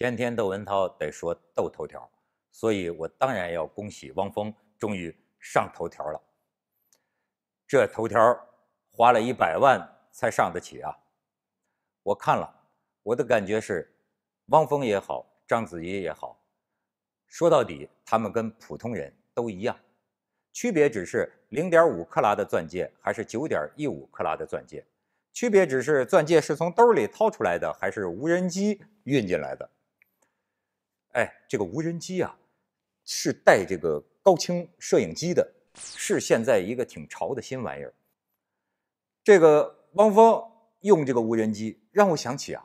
天天窦文涛得说窦头条，所以我当然要恭喜汪峰终于上头条了。这头条花了一百万才上得起啊！我看了，我的感觉是，汪峰也好，章子怡也好，说到底，他们跟普通人都一样，区别只是零点五克拉的钻戒还是九点一五克拉的钻戒，区别只是钻戒是从兜里掏出来的还是无人机运进来的。哎，这个无人机啊，是带这个高清摄影机的，是现在一个挺潮的新玩意儿。这个汪峰用这个无人机，让我想起啊，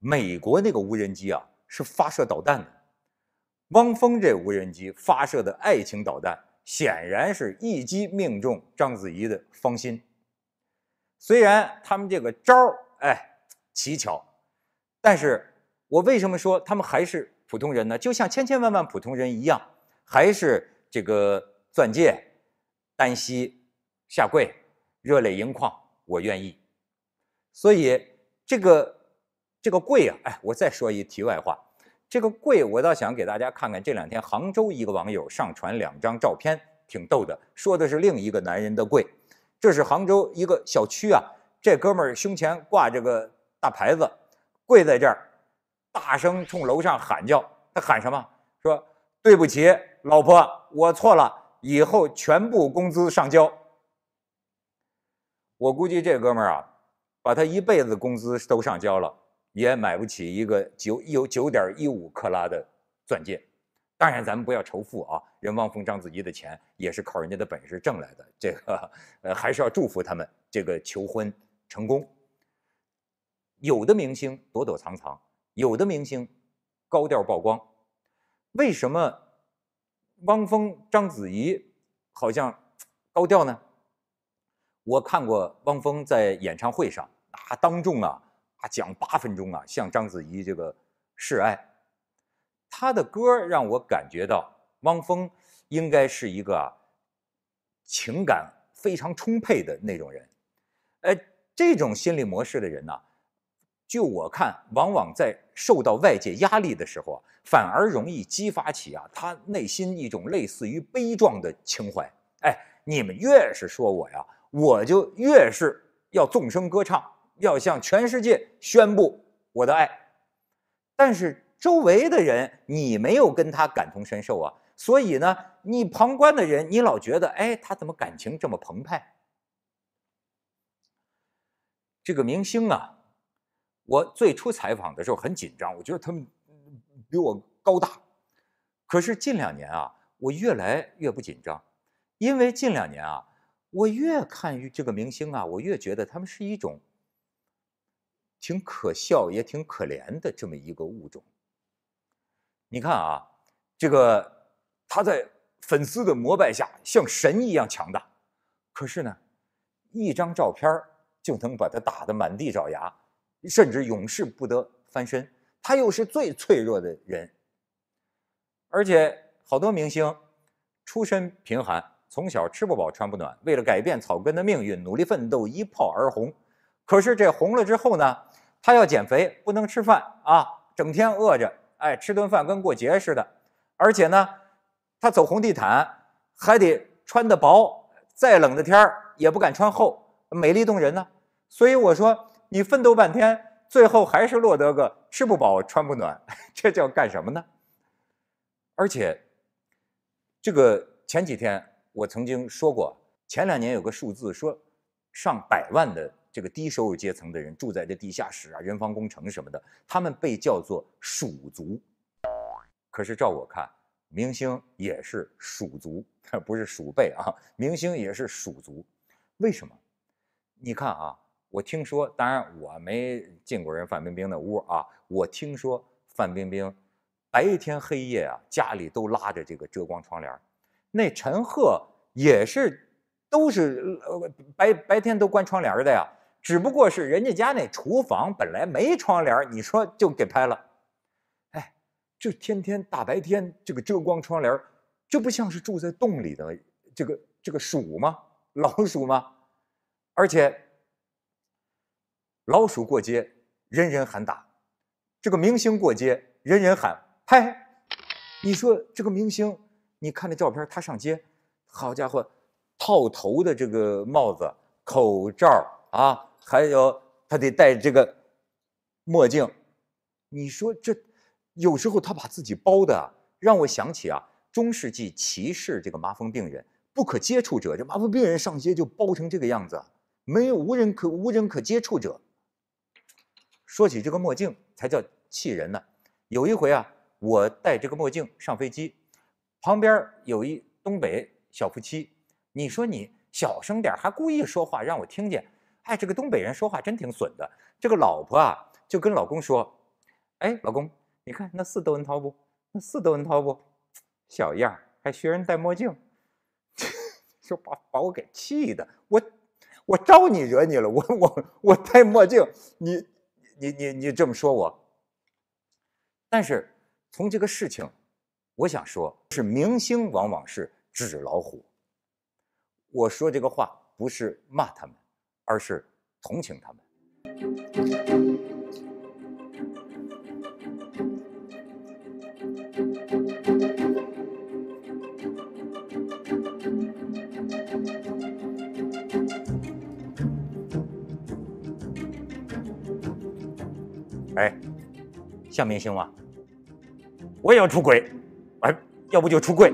美国那个无人机啊是发射导弹的。汪峰这无人机发射的“爱情导弹”，显然是一击命中章子怡的芳心。虽然他们这个招儿哎奇巧，但是我为什么说他们还是？普通人呢，就像千千万万普通人一样，还是这个钻戒，单膝下跪，热泪盈眶，我愿意。所以这个这个跪啊，哎，我再说一题外话，这个跪，我倒想给大家看看。这两天，杭州一个网友上传两张照片，挺逗的，说的是另一个男人的跪。这是杭州一个小区啊，这哥们儿胸前挂着个大牌子，跪在这儿。大声冲楼上喊叫，他喊什么？说对不起，老婆，我错了，以后全部工资上交。我估计这哥们儿啊，把他一辈子工资都上交了，也买不起一个九有九点一五克拉的钻戒。当然，咱们不要仇富啊。人汪峰、章子怡的钱也是靠人家的本事挣来的。这个呃，还是要祝福他们这个求婚成功。有的明星躲躲藏藏。有的明星高调曝光，为什么汪峰、章子怡好像高调呢？我看过汪峰在演唱会上，啊，当众啊，啊，讲八分钟啊，向章子怡这个示爱。他的歌让我感觉到汪峰应该是一个情感非常充沛的那种人。哎，这种心理模式的人呢？据我看，往往在受到外界压力的时候啊，反而容易激发起啊他内心一种类似于悲壮的情怀。哎，你们越是说我呀，我就越是要纵声歌唱，要向全世界宣布我的爱。但是周围的人，你没有跟他感同身受啊，所以呢，你旁观的人，你老觉得，哎，他怎么感情这么澎湃？这个明星啊。我最初采访的时候很紧张，我觉得他们比我高大。可是近两年啊，我越来越不紧张，因为近两年啊，我越看这个明星啊，我越觉得他们是一种挺可笑也挺可怜的这么一个物种。你看啊，这个他在粉丝的膜拜下像神一样强大，可是呢，一张照片就能把他打得满地找牙。甚至永世不得翻身，他又是最脆弱的人，而且好多明星出身贫寒，从小吃不饱穿不暖，为了改变草根的命运，努力奋斗，一炮而红。可是这红了之后呢，他要减肥，不能吃饭啊，整天饿着，哎，吃顿饭跟过节似的。而且呢，他走红地毯还得穿得薄，再冷的天儿也不敢穿厚，美丽动人呢。所以我说。你奋斗半天，最后还是落得个吃不饱穿不暖，这叫干什么呢？而且，这个前几天我曾经说过，前两年有个数字说，上百万的这个低收入阶层的人住在这地下室啊，人防工程什么的，他们被叫做“鼠族”。可是照我看，明星也是“鼠族”，不是“鼠辈”啊，明星也是“鼠族”。为什么？你看啊。我听说，当然我没进过人范冰冰那屋啊。我听说范冰冰白天黑夜啊，家里都拉着这个遮光窗帘那陈赫也是，都是白白天都关窗帘的呀。只不过是人家家那厨房本来没窗帘，你说就给拍了。哎，就天天大白天这个遮光窗帘这不像是住在洞里的这个这个鼠吗？老鼠吗？而且。老鼠过街，人人喊打；这个明星过街，人人喊拍。你说这个明星，你看那照片，他上街，好家伙，套头的这个帽子、口罩啊，还有他得戴这个墨镜。你说这有时候他把自己包的，让我想起啊，中世纪歧视这个麻风病人不可接触者，这麻风病人上街就包成这个样子，没有无人可无人可接触者。说起这个墨镜才叫气人呢！有一回啊，我戴这个墨镜上飞机，旁边有一东北小夫妻。你说你小声点还故意说话让我听见。哎，这个东北人说话真挺损的。这个老婆啊就跟老公说：“哎，老公，你看那是窦文涛不？那是窦文涛不？小样还学人戴墨镜，就 把把我给气的。我我招你惹你了？我我我戴墨镜你。”你你你这么说我，但是从这个事情，我想说，是明星往往是纸老虎。我说这个话不是骂他们，而是同情他们。哎，像明星吗？我也要出轨，哎，要不就出柜。